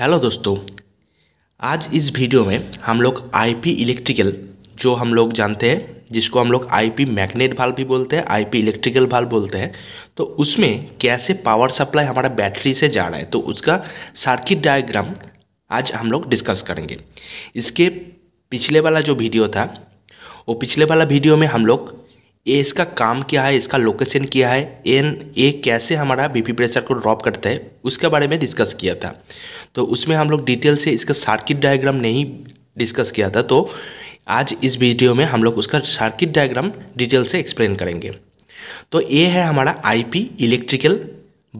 hello दोस्तों आज इस वीडियो में हम लोग आईपी इलेक्ट्रिकल जो हम लोग जानते हैं जिसको हम लोग आईपी मैग्नेट वाल्व भी बोलते हैं आईपी इलेक्ट्रिकल वाल्व बोलते हैं तो उसमें कैसे पावर सप्लाई हमारा बैटरी से जा रहा है तो उसका सर्किट डायग्राम आज हम लोग डिस्कस करेंगे इसके पिछले वाला जो वीडियो था वो पिछले वाला वीडियो में हम लोग ये इसका काम क्या है इसका लोकेशन क्या है एन ए कैसे हमारा बीपी प्रेशर को ड्रॉप करता है उसके बारे में डिस्कस किया था तो उसमें हम लोग डिटेल से इसका सर्किट डायग्राम नहीं डिस्कस किया था तो आज इस वीडियो में हम लोग उसका सर्किट डायग्राम डिटेल से एक्सप्लेन करेंगे तो ये है हमारा पी इलेक्ट्रिकल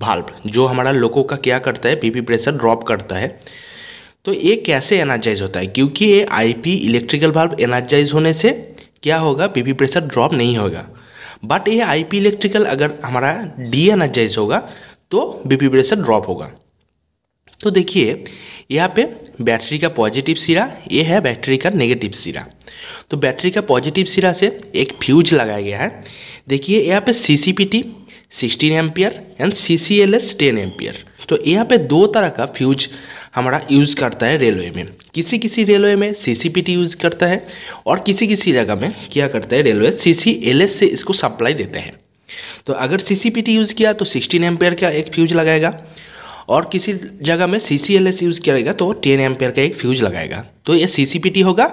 वाल्व जो हमारा लोगों का क्या करता है पी प्रेशर ड्रॉप करता है तो ये कैसे एनर्जाइज होता है क्योंकि ये आईपी इलेक्ट्रिकल वाल्व एनर्जाइज होने से क्या होगा बीपी प्रेशर ड्रॉप नहीं होगा बट ये आईपी इलेक्ट्रिकल अगर हमारा डी एनर्जाइज होगा तो बीपी प्रेशर ड्रॉप होगा तो देखिए यहाँ पे बैटरी का पॉजिटिव सिरा ये है बैटरी का नेगेटिव सिरा तो बैटरी का पॉजिटिव सिरा से एक फ्यूज लगाया गया है देखिए यहाँ पे C C P T sixteen ampere and C C L S ten ampere तो यहाँ पे दो तरह का फ्यूज हमारा यूज़ करता है रेलवे में किसी किसी रेलवे में सीसीपीटी यूज़ करता है और किसी किसी जगह में क्या करता है रेलवे सीसीएलएस से इसको सप्लाई देते हैं तो अगर सीसीपीटी यूज़ किया तो सिक्सटीन एम्पेयर का एक फ्यूज लगाएगा और किसी जगह में C C L S use करेगा तो टेन एम्पेयर का एक फ्यूज लगाएगा तो ये सी सी पी टी होगा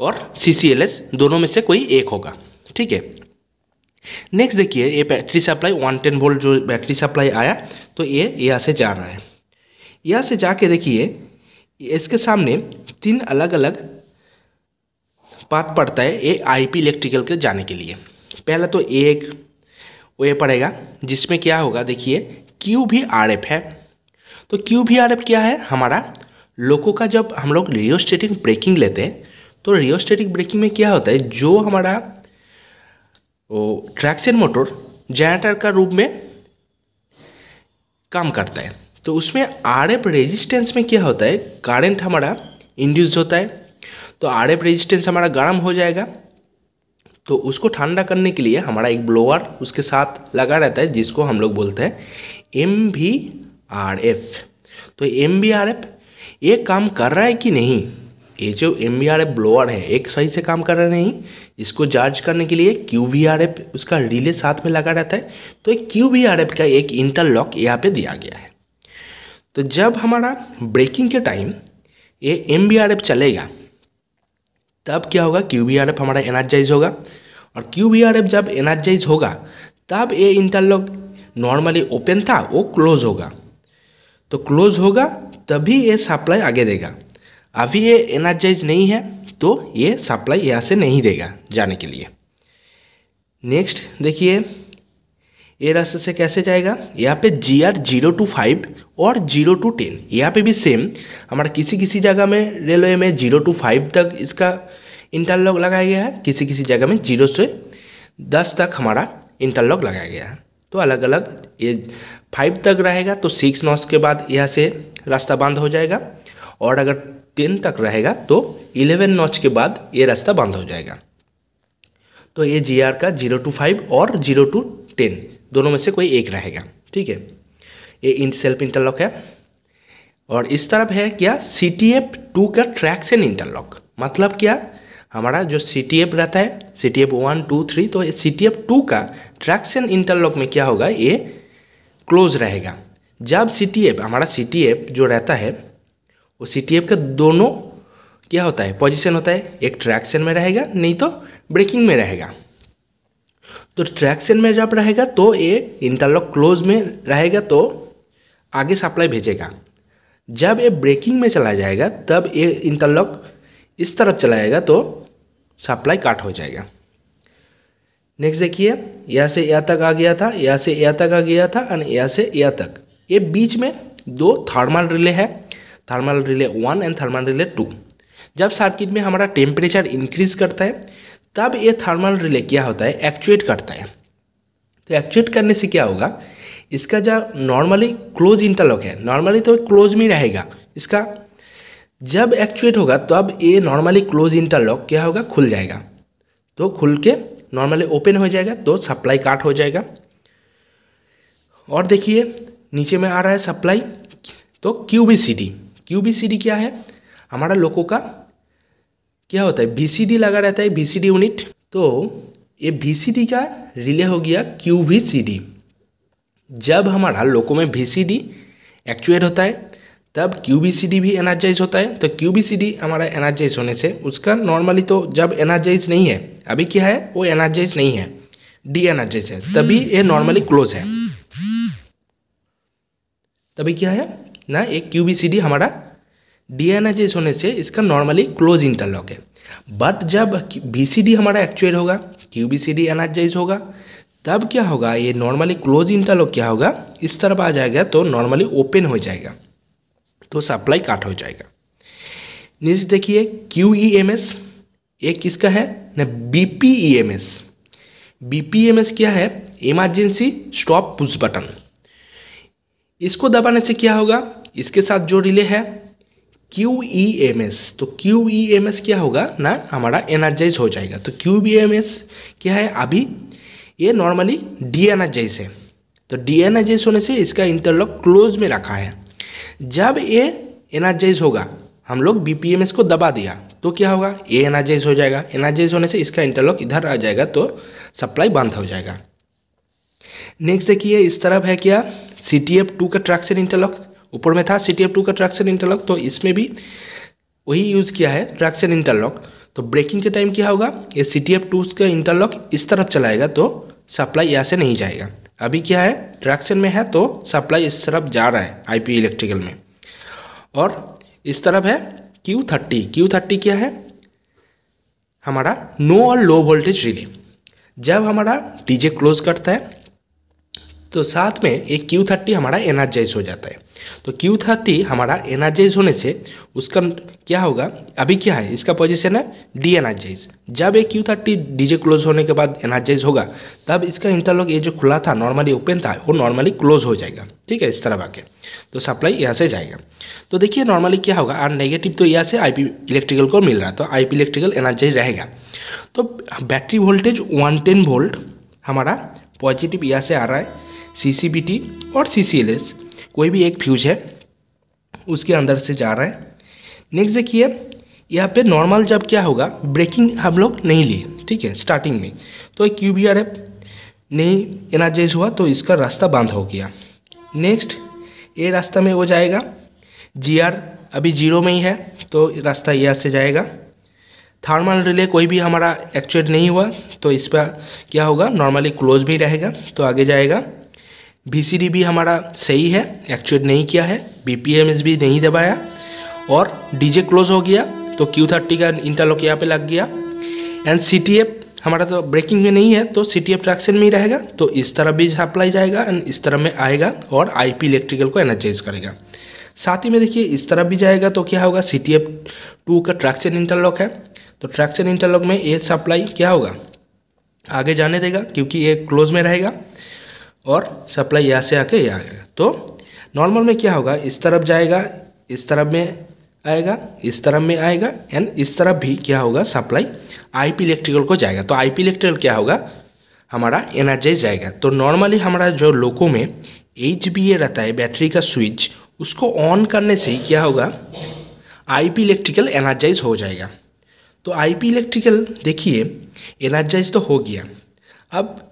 और सी सी एल एस दोनों में से कोई एक होगा ठीक है नेक्स्ट देखिए ये बैटरी सप्लाई 110 वोल्ट जो बैटरी सप्लाई आया तो ये यहाँ से जा रहा है यहाँ से जाके देखिए इसके सामने तीन अलग अलग पाथ पड़ता है ए आई पी इलेक्ट्रिकल के जाने के लिए पहला तो एक वे पड़ेगा जिसमें क्या होगा देखिए क्यू भी आर एफ है तो क्यू भी आर एफ क्या है हमारा लोको का जब हम लोग रियोस्टेटिक ब्रेकिंग लेते हैं तो रियोस्टेटिक ब्रेकिंग में क्या होता है जो हमारा वो ट्रैक्शन मोटर जनरेटर का रूप में काम करता है तो उसमें आर एफ रेजिस्टेंस में क्या होता है करंट हमारा इंड्यूस होता है तो आर एफ रेजिस्टेंस हमारा गर्म हो जाएगा तो उसको ठंडा करने के लिए हमारा एक ब्लोअर उसके साथ लगा रहता है जिसको हम लोग बोलते हैं एम वी आर एफ तो एम वी आर एफ ये काम कर रहा है कि नहीं ये जो M V R F blower है एक सही से काम कर रहा नहीं इसको चार्ज करने के लिए क्यू वी आर एफ उसका रिले साथ में लगा रहता है तो एक क्यू वी आर एफ का एक इंटरलॉक यहाँ पे दिया गया है तो जब हमारा ब्रेकिंग के टाइम ये एम चलेगा तब क्या होगा क्यू हमारा एनर्जाइज होगा और क्यू जब एनर्जाइज होगा तब ये इंटरलॉक नॉर्मली ओपन था वो क्लोज होगा तो क्लोज होगा तभी ये सप्लाई आगे देगा अभी ये एनर्जाइज नहीं है तो ये सप्लाई यहाँ से नहीं देगा जाने के लिए नेक्स्ट देखिए ये रास्ते से कैसे जाएगा यहाँ पे G R zero to five और जीरो टू टेन यहाँ पे भी सेम हमारा किसी किसी जगह में रेलवे में जीरो टू फाइव तक इसका इंटरलॉक लगाया गया है किसी किसी जगह में जीरो से दस तक हमारा इंटरलॉक लगाया गया है तो अलग अलग ये फाइव तक रहेगा तो सिक्स नॉस के बाद यहाँ से रास्ता बंद हो जाएगा और अगर टेन तक रहेगा तो इलेवन नॉच के बाद ये रास्ता बंद हो जाएगा तो ये जी का जीरो टू फाइव और जीरो टू टेन दोनों में से कोई एक रहेगा ठीक है ये इन सेल्फ इंटरलॉक है और इस तरफ है क्या सी टी एफ टू का ट्रैक्शन इंटरलॉक मतलब क्या हमारा जो सी टी एफ रहता है C T F one two three तो सी टी एफ टू का ट्रैक्शन इंटरलॉक में क्या होगा ये क्लोज रहेगा जब सी टी एफ हमारा सी टी एफ जो रहता है वो सी टी एफ का दोनों क्या होता है पोजिशन होता है एक ट्रैक्शन में रहेगा नहीं तो ब्रेकिंग में रहेगा तो ट्रैक्शन में जब रहेगा तो ये इंटरलॉक क्लोज में रहेगा तो आगे सप्लाई भेजेगा जब ये ब्रेकिंग में चला जाएगा तब ये इंटरलॉक इस तरफ चला जाएगा तो सप्लाई काट हो जाएगा नेक्स्ट देखिए यहाँ से यहाँ तक आ गया था यहाँ से यहाँ तक आ गया था एंड यहाँ से यहाँ तक ये बीच में दो थर्मल रिले है thermal relay one and thermal relay two जब सर्किट में हमारा टेम्परेचर इंक्रीज करता है तब ये थर्मल रिले क्या होता है एक्चुएट करता है तो एक्चुएट करने से क्या होगा इसका जब नॉर्मली क्लोज इंटरलॉक है नॉर्मली तो क्लोज में रहेगा इसका जब एक्चुएट होगा तब ये नॉर्मली क्लोज इंटरलॉक क्या होगा खुल जाएगा तो खुल के नॉर्मली ओपन हो जाएगा तो सप्लाई काट हो जाएगा और देखिए नीचे में आ रहा है सप्लाई तो Q B C D Q B C D क्या है हमारा लोगों का क्या होता है डी लगा रहता है डी यूनिट तो ये डी का रिले हो गया क्यू वी जब हमारा लोको में सी डी एक्चुएट होता है तब क्यू बी सी डी भी एनर्जाइज होता है तो क्यू बी सी डी हमारा एनर्जाइज होने से उसका नॉर्मली तो जब एनर्जाइज नहीं है अभी क्या है वो एनर्जाइज नहीं है डी एनर्जाइज है तभी ये नॉर्मली क्लोज है तभी क्या है ना एक क्यू बी सी डी हमारा होने से इसका नॉर्मली क्लोज इंटरलॉक है बट जब बी हमारा एक्चुएट होगा क्यू बी एनार्जाइज होगा तब क्या होगा ये नॉर्मली क्लोज इंटरलॉक क्या होगा इस तरफ आ जाएगा तो नॉर्मली ओपन हो जाएगा तो सप्लाई काट हो जाएगा नेक्स्ट देखिए क्यू ई एम एस ये किसका है ना B P E M S B P M S क्या है इमरजेंसी स्टॉप पुश बटन इसको दबाने से क्या होगा इसके साथ जो रिले है क्यू ई एम एस तो क्यू ई एम एस क्या होगा ना हमारा एनर्जाइज हो जाएगा तो क्यू बी एम एस क्या है अभी ये नॉर्मली डी एनर्जाइज है तो डी एनर्जाइज होने से इसका इंटरलॉक क्लोज में रखा है जब ये एनर्जाइज होगा हम लोग बी पी एम एस को दबा दिया तो क्या होगा ये एनर्जाइज हो जाएगा एनर्जाइज होने से इसका इंटरलॉक इधर आ जाएगा तो सप्लाई बंद हो जाएगा नेक्स्ट देखिए इस तरफ है क्या सी टी एफ टू का ट्रैक्शन इंटरलॉक ऊपर में था सी टी एफ टू का ट्रैक्शन इंटरलॉक तो इसमें भी वही यूज़ किया है ट्रैक्शन इंटरलॉक तो ब्रेकिंग के टाइम क्या होगा ये सी टी एफ टू का इंटरलॉक इस तरफ चलाएगा तो सप्लाई यहाँ से नहीं जाएगा अभी क्या है ट्रैक्शन में है तो सप्लाई इस तरफ जा रहा है पी इलेक्ट्रिकल में और इस तरफ है क्यू थर्टी क्यू थर्टी क्या है हमारा नो और लो वोल्टेज रिले जब हमारा डीजे क्लोज करता है तो साथ में एक क्यू थर्टी हमारा एनर्जाइज हो जाता है तो क्यू थर्टी हमारा एनर्जाइज होने से उसका क्या होगा अभी क्या है इसका पोजीशन है डी एनर्जाइज जब ये क्यू थर्टी डीजे क्लोज होने के बाद एनर्जाइज होगा तब इसका इंटरलॉक ये जो खुला था नॉर्मली ओपन था वो नॉर्मली क्लोज हो जाएगा ठीक है इस तरह आके तो सप्लाई यहाँ से जाएगा तो देखिए नॉर्मली क्या होगा और नेगेटिव तो यहाँ से आई इलेक्ट्रिकल को मिल रहा है तो आई इलेक्ट्रिकल एनर्जाइज रहेगा तो बैटरी वोल्टेज वन वोल्ट हमारा पॉजिटिव यहाँ से आ रहा है सी और सी कोई भी एक फ्यूज है उसके अंदर से जा रहा है नेक्स्ट देखिए यहाँ पे नॉर्मल जब क्या होगा ब्रेकिंग हम लोग नहीं लिए ठीक है स्टार्टिंग में तो क्यू बी आर एफ नहीं एनर्जाइज हुआ तो इसका रास्ता बंद हो गया नेक्स्ट ये रास्ता में हो जाएगा जी आर अभी जीरो में ही है तो रास्ता यहाँ से जाएगा थर्मल रिले कोई भी हमारा एक्चुएट नहीं हुआ तो इस पर क्या होगा नॉर्मली क्लोज भी रहेगा तो आगे जाएगा बी भी हमारा सही है एक्चुएट नहीं किया है बी भी नहीं दबाया और डीजे क्लोज हो गया तो क्यू थर्टी का इंटरलॉक यहाँ पे लग गया एंड सी हमारा तो ब्रेकिंग में नहीं है तो सी टी ट्रैक्शन में ही रहेगा तो इस तरह भी सप्लाई जाएगा एंड इस तरह में आएगा और आई पी इलेक्ट्रिकल को एनर्जाइज करेगा साथ ही में देखिए इस तरफ भी जाएगा तो क्या होगा सी टी टू का ट्रैक्शन इंटरलॉक है तो ट्रैक्शन इंटरलॉक में ये सप्लाई क्या होगा आगे जाने देगा क्योंकि ये क्लोज में रहेगा और सप्लाई यहाँ से आके यहाँ आएगा तो नॉर्मल में क्या होगा इस तरफ जाएगा इस तरफ में आएगा इस तरफ में आएगा एंड इस तरफ भी क्या होगा सप्लाई पी इलेक्ट्रिकल को जाएगा तो पी इलेक्ट्रिकल क्या होगा हमारा एनर्जाइज जाएगा तो नॉर्मली हमारा जो लोको में एच रहता है बैटरी का स्विच उसको ऑन करने से क्या होगा पी इलेक्ट्रिकल एनर्जाइज हो जाएगा तो पी इलेक्ट्रिकल देखिए एनर्जाइज तो हो गया अब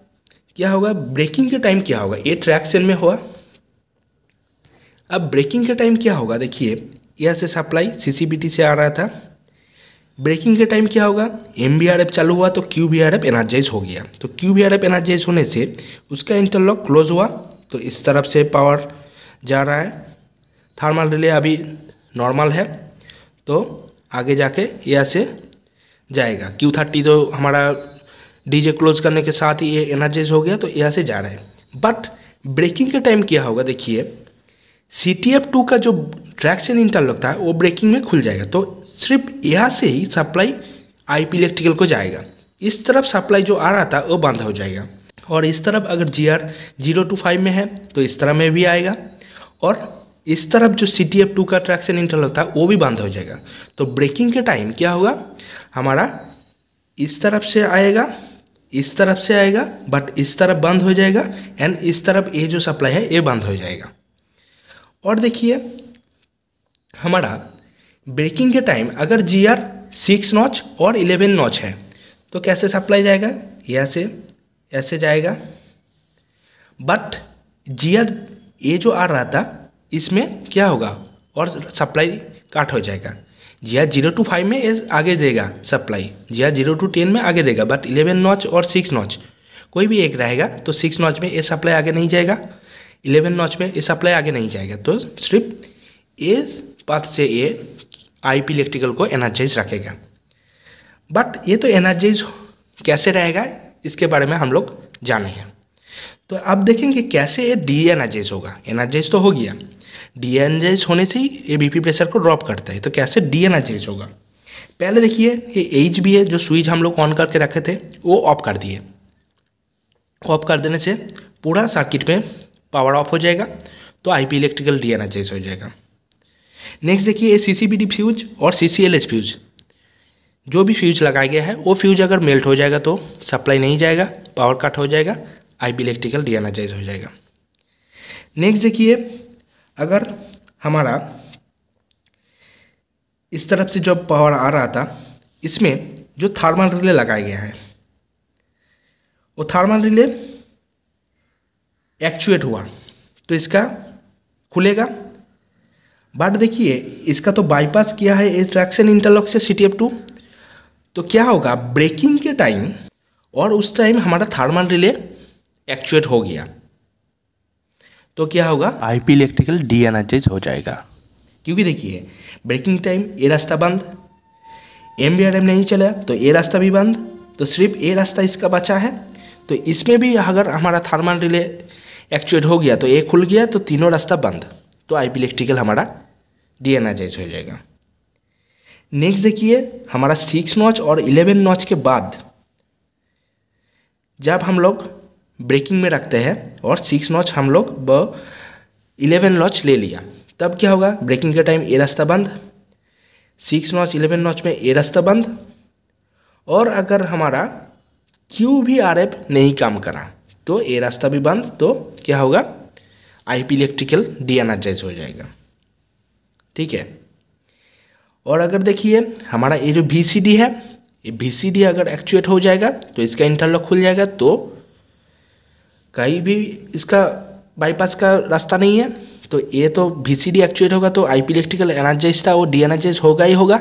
क्या होगा ब्रेकिंग के टाइम क्या होगा ये ट्रैक्शन में हुआ अब ब्रेकिंग के टाइम क्या होगा देखिए यह से सप्लाई सीसीबीटी से आ रहा था ब्रेकिंग के टाइम क्या होगा एम चालू हुआ तो क्यू एनर्जाइज हो गया तो क्यू एनर्जाइज होने से उसका इंटरलॉक क्लोज हुआ तो इस तरफ से पावर जा रहा है थर्मल रिले अभी नॉर्मल है तो आगे जाके यहाँ से जाएगा क्यू थर्टी तो हमारा डीजे क्लोज करने के साथ ही ये एनर्जाइज हो गया तो यहाँ से जा रहा है बट ब्रेकिंग के टाइम क्या होगा देखिए सी टी एफ टू का जो ट्रैक्शन इंटरलॉक था वो ब्रेकिंग में खुल जाएगा तो सिर्फ यहाँ से ही सप्लाई आई पी इलेक्ट्रिकल को जाएगा इस तरफ सप्लाई जो आ रहा था वो बंद हो जाएगा और इस तरफ अगर G R zero to five में है तो इस तरह में भी आएगा और इस तरफ जो सी टी एफ टू का ट्रैक्शन इंटरलॉक था वो भी बंद हो जाएगा तो ब्रेकिंग के टाइम क्या होगा हमारा इस तरफ से आएगा इस तरफ से आएगा बट इस तरफ बंद हो जाएगा एंड इस तरफ ये जो सप्लाई है ये बंद हो जाएगा और देखिए हमारा ब्रेकिंग के टाइम अगर जी आर सिक्स नॉच और इलेवन नॉच है तो कैसे सप्लाई जाएगा ऐसे ऐसे जाएगा बट जी आर ये जो आ रहा था इसमें क्या होगा और सप्लाई काट हो जाएगा जिया जीरो टू फाइव में आगे देगा सप्लाई जिया जीरो टू टेन में आगे देगा बट इलेवन नॉच और सिक्स नॉच कोई भी एक रहेगा तो सिक्स नॉच में ये सप्लाई आगे नहीं जाएगा इलेवन नॉच में ये सप्लाई आगे नहीं जाएगा तो सिर्फ ए पथ से ये आई पी इलेक्ट्रिकल को एनर्जाइज रखेगा बट ये तो एनर्जाइज कैसे रहेगा इसके बारे में हम लोग जाने हैं तो अब देखेंगे कैसे ये डी एनर्जाइज होगा एनर्जाइज तो हो गया डीएनजाइज होने से ही ये बीपी प्रेशर को ड्रॉप करता है तो कैसे डीएनर्जाइज होगा पहले देखिए ये एज भी है जो स्विच हम लोग ऑन करके रखे थे वो ऑफ कर दिए ऑफ कर देने से पूरा सर्किट में पावर ऑफ हो जाएगा तो I P electrical de-energise हो जाएगा नेक्स्ट देखिए ये C C B D fuse और C C L H fuse जो भी फ्यूज लगाया गया है वो फ्यूज अगर मेल्ट हो जाएगा तो सप्लाई नहीं जाएगा पावर कट हो जाएगा आई पी इलेक्ट्रिकल डी हो जाएगा नेक्स्ट देखिए अगर हमारा इस तरफ से जो पावर आ रहा था इसमें जो थर्मल रिले लगाया गया है वो थर्मल रिले एक्चुएट हुआ तो इसका खुलेगा बट देखिए इसका तो बाईपास किया है ए ट्रैक्शन इंटरलॉक से सी टू तो क्या होगा ब्रेकिंग के टाइम और उस टाइम हमारा थर्मल रिले एक्चुएट हो गया तो क्या होगा I P electrical de-energise हो जाएगा क्योंकि देखिए ब्रेकिंग टाइम ए रास्ता बंद एम बी आर एम नहीं चला तो ए रास्ता भी बंद तो सिर्फ ए रास्ता इसका बचा है तो इसमें भी अगर हमारा थर्मल रिले एक्चुएट हो गया तो ए खुल गया तो तीनों रास्ता बंद तो आई पी इलेक्ट्रिकल हमारा डी एनर्जाइज हो जाएगा नेक्स्ट देखिए हमारा सिक्स नॉच और इलेवन नॉच के बाद जब हम लोग ब्रेकिंग में रखते हैं और सिक्स नॉच हम लोग ब इलेवन नॉच ले लिया तब क्या होगा ब्रेकिंग के टाइम ए रास्ता बंद सिक्स नॉच इलेवन नॉच में ए रास्ता बंद और अगर हमारा क्यू भी आर एफ नहीं काम करा तो ए रास्ता भी बंद तो क्या होगा I P electrical de-energise हो जाएगा ठीक है और अगर देखिए हमारा ये जो वी सी डी है ये वी सी डी अगर एक्चुएट हो जाएगा तो इसका इंटरलॉक खुल जाएगा तो कहीं भी इसका बाईपास का रास्ता नहीं है तो ये तो वी सी एक्चुएट होगा तो आई पी इलेक्ट्रिकल एनर्जाइज था वो डी एनर्जाइज होगा ही होगा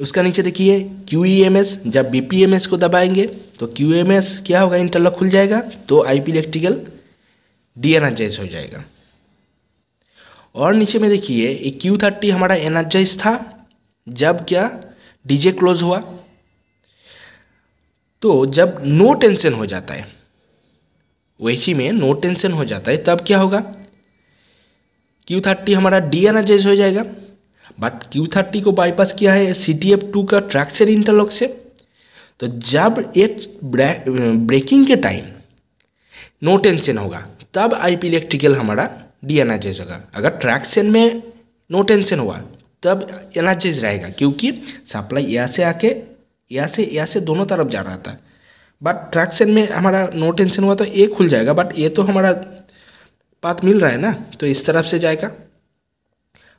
उसका नीचे देखिए क्यू ई एम एस जब बी पी एम एस को दबाएंगे तो क्यू एम एस क्या होगा इंटरलॉक खुल जाएगा तो I P electrical de-energise हो जाएगा और नीचे में देखिए ये क्यू थर्टी हमारा एनर्जाइज था जब क्या डीजे क्लोज हुआ तो जब नो टेंशन हो जाता है वैसी में नो टेंशन हो जाता है तब क्या होगा क्यू थर्टी हमारा डी एनर्जाइज हो जाएगा बट क्यू थर्टी को बाईपास किया है सी टी एफ टू का ट्रैक्चर इंटरलॉक से तो जब एक ब्रे, ब्रेकिंग के टाइम नो टेंशन होगा तब आई पी इलेक्ट्रिकल हमारा डी एनर्जाइज होगा अगर ट्रैक्शन में नो टेंशन हुआ तब एनर्जाइज रहेगा क्योंकि सप्लाई यहाँ से आके यहाँ से यहाँ से दोनों तरफ जा रहा था बट ट्रैक्शन में हमारा नो टेंशन हुआ तो ए खुल जाएगा बट ए तो हमारा पाथ मिल रहा है ना तो इस तरफ से जाएगा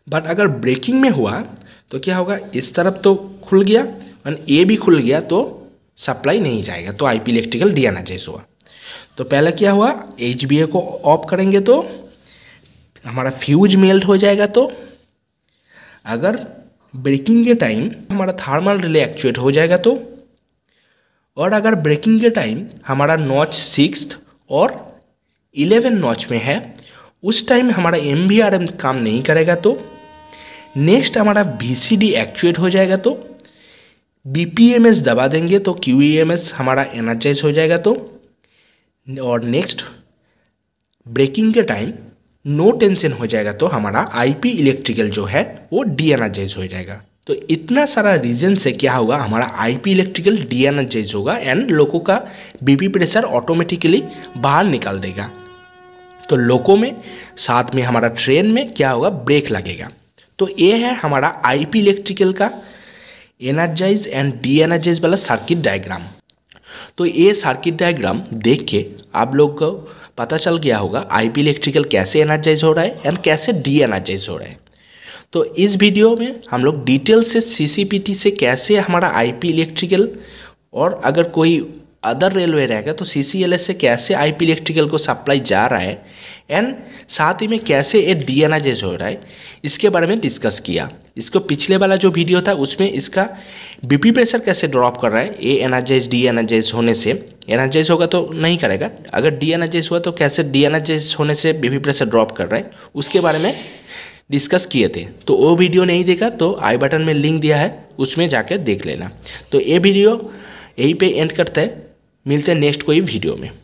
बट अगर ब्रेकिंग में हुआ तो क्या होगा इस तरफ तो खुल गया और ए भी खुल गया तो सप्लाई नहीं जाएगा तो आई पी इलेक्ट्रिकल डी आना चाहिए हुआ तो पहला क्या हुआ एच बी ए को ऑफ करेंगे तो हमारा फ्यूज मेल्ट हो जाएगा तो अगर ब्रेकिंग के टाइम हमारा थर्मल रिले एक्चुएट हो जाएगा तो और अगर ब्रेकिंग के टाइम हमारा नॉच सिक्स और इलेवन नॉच में है उस टाइम हमारा एम काम नहीं करेगा तो नेक्स्ट हमारा डी एक्चुएट हो जाएगा तो बी दबा देंगे तो क्यू e हमारा एनर्जाइज हो जाएगा तो और नेक्स्ट ब्रेकिंग के टाइम नो टेंशन हो जाएगा तो हमारा आईपी इलेक्ट्रिकल जो है वो डी एनर्जाइज हो जाएगा तो इतना सारा रीजन से क्या होगा हमारा आईपी इलेक्ट्रिकल डी एनर्जाइज होगा एंड लोगों का बीपी प्रेशर ऑटोमेटिकली बाहर निकाल देगा तो लोगों में साथ में हमारा ट्रेन में क्या होगा ब्रेक लगेगा तो ये है हमारा आईपी इलेक्ट्रिकल का एनर्जाइज एंड डी एनर्जाइज वाला सर्किट डायग्राम तो ये सर्किट डायग्राम देख के आप लोग को पता चल गया होगा आईपी इलेक्ट्रिकल कैसे एनर्जाइज हो रहा है एंड कैसे डी एनर्जाइज हो रहा है तो इस वीडियो में हम लोग डिटेल से सीसीपीटी से कैसे हमारा आईपी इलेक्ट्रिकल और अगर कोई अदर रेलवे रहेगा तो सीसीएलएस से कैसे आईपी इलेक्ट्रिकल को सप्लाई जा रहा है एंड साथ ही में कैसे ये डीएनआईजेस हो रहा है इसके बारे में डिस्कस किया इसको पिछले वाला जो वीडियो था उसमें इसका बीपी प्रेशर कैसे ड्रॉप कर रहा है ए एनाजाइज डी एनाजाइज होने से एनाजाइज होगा तो नहीं करेगा अगर डी एनाजाइज हुआ तो कैसे डी एनाजाइज होने से बीपी प्रेशर ड्रॉप कर रहा है उसके बारे में डिस्कस किए थे तो वो वीडियो नहीं देखा तो आई बटन में लिंक दिया है उसमें जाकर देख लेना तो ये वीडियो यहीं पे एंड करते हैं मिलते हैं नेक्स्ट कोई वीडियो में